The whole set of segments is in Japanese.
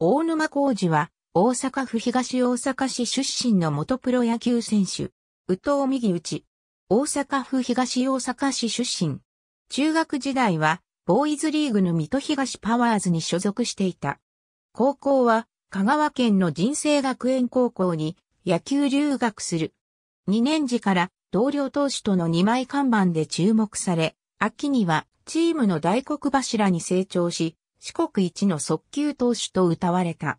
大沼浩二は、大阪府東大阪市出身の元プロ野球選手。宇藤右内。大阪府東大阪市出身。中学時代は、ボーイズリーグの水戸東パワーズに所属していた。高校は、香川県の人生学園高校に野球留学する。2年時から同僚投手との2枚看板で注目され、秋にはチームの大黒柱に成長し、四国一の速球投手と謳われた。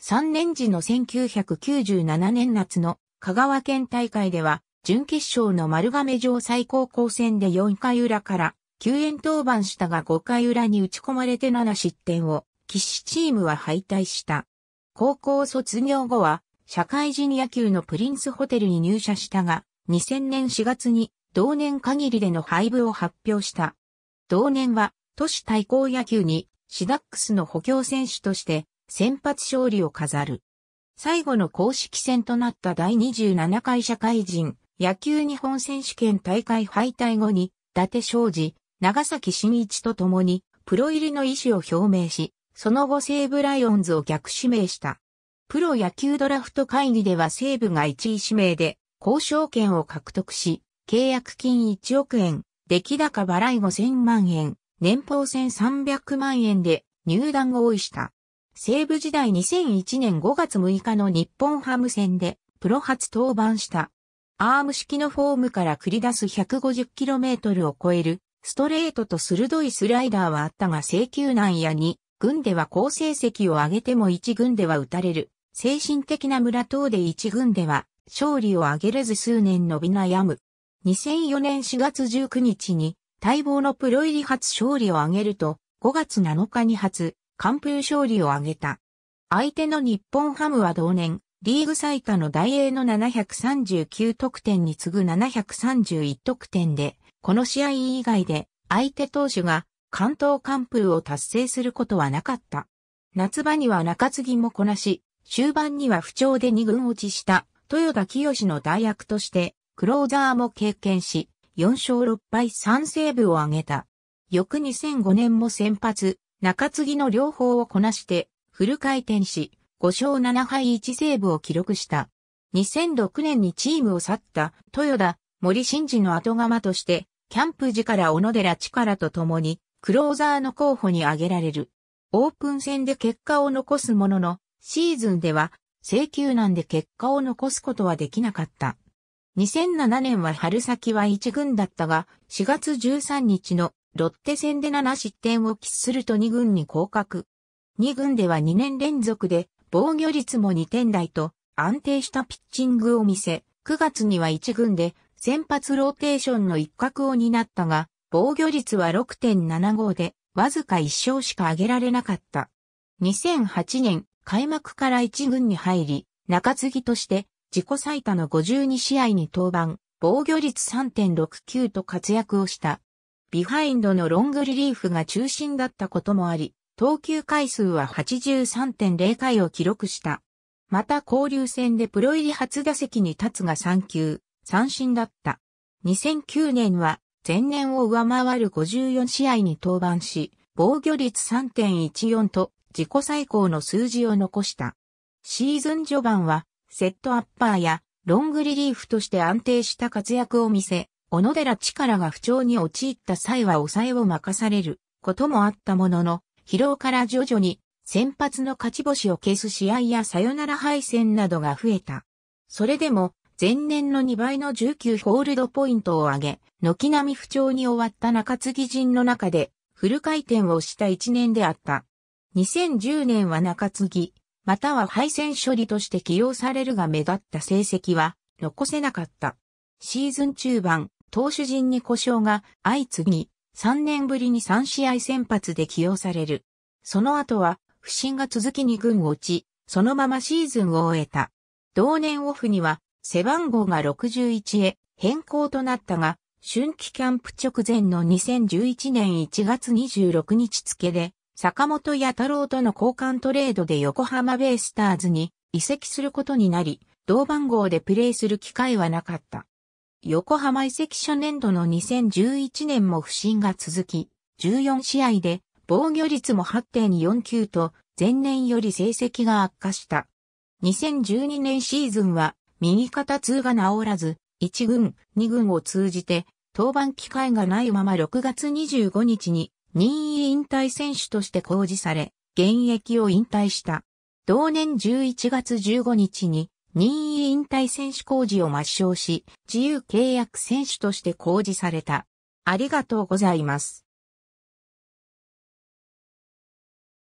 三年時の1997年夏の香川県大会では、準決勝の丸亀城最高校戦で4回裏から救援登板したが5回裏に打ち込まれて7失点を、岸チームは敗退した。高校卒業後は、社会人野球のプリンスホテルに入社したが、2000年4月に同年限りでの廃部を発表した。同年は、都市対抗野球にシダックスの補強選手として先発勝利を飾る。最後の公式戦となった第27回社会人野球日本選手権大会敗退後に、伊達昌司、長崎真一と共にプロ入りの意思を表明し、その後西武ライオンズを逆指名した。プロ野球ドラフト会議では西武が1位指名で交渉権を獲得し、契約金1億円、出来高払い5000万円、年俸1300万円で入団合意した。西武時代2001年5月6日の日本ハム戦でプロ初登板した。アーム式のフォームから繰り出す 150km を超えるストレートと鋭いスライダーはあったが制球難やに軍では好成績を上げても1軍では打たれる。精神的な村等で1軍では勝利を上げれず数年伸び悩む。2004年4月19日に待望のプロ入り初勝利を挙げると、5月7日に初、完封勝利を挙げた。相手の日本ハムは同年、リーグ最多の大英の739得点に次ぐ731得点で、この試合以外で相手投手が関東完封を達成することはなかった。夏場には中継ぎもこなし、終盤には不調で二軍落ちした豊田清の代役としてクローザーも経験し、4勝6敗3セーブを挙げた。翌2005年も先発、中継ぎの両方をこなして、フル回転し、5勝7敗1セーブを記録した。2006年にチームを去った豊田、森慎二の後釜として、キャンプ時から小野寺力と共に、クローザーの候補に挙げられる。オープン戦で結果を残すものの、シーズンでは、請求難で結果を残すことはできなかった。2007年は春先は1軍だったが、4月13日のロッテ戦で7失点を喫すると2軍に降格。2軍では2年連続で防御率も2点台と安定したピッチングを見せ、9月には1軍で先発ローテーションの一角を担ったが、防御率は6.75で、わずか1勝しか挙げられなかった。2008年、開幕から1軍に入り、中継ぎとして自己最多の52試合に登板、防御率3.69と活躍をした。ビハインドのロングリリーフが中心だったこともあり、投球回数は83.0回を記録した。また交流戦でプロ入り初打席に立つが3球、三振だった。2009年は前年を上回る54試合に登板し、防御率3.14と自己最高の数字を残した。シーズン序盤はセットアッパーやロングリリーフとして安定した活躍を見せ、小野寺力が不調に陥った際は抑えを任されることもあったものの、疲労から徐々に先発の勝ち星を消す試合やサヨナラ敗戦などが増えた。それでも、前年の2倍の19ホールドポイントを上げ、軒並み不調に終わった中継ぎ陣の中で、フル回転をした1年であった。2010年は中継ぎ、または配線処理として起用されるが目立った成績は残せなかった。シーズン中盤、投手陣に故障が相次ぎ、3年ぶりに3試合先発で起用される。その後は不振が続き2軍落ち、そのままシーズンを終えた。同年オフには背番号が61へ変更となったが、春季キャンプ直前の2011年1月26日付で坂本八太郎との交換トレードで横浜ベイスターズに移籍することになり、同番号でプレーする機会はなかった。横浜移籍初年度の2011年も不振が続き、14試合で防御率も8.49と前年より成績が悪化した。2012年シーズンは右肩痛が治らず、1軍、2軍を通じて登板機会がないまま6月25日に任意引退選手として公示され、現役を引退した。同年11月15日に任意引退選手公示を抹消し、自由契約選手として公示された。ありがとうございます。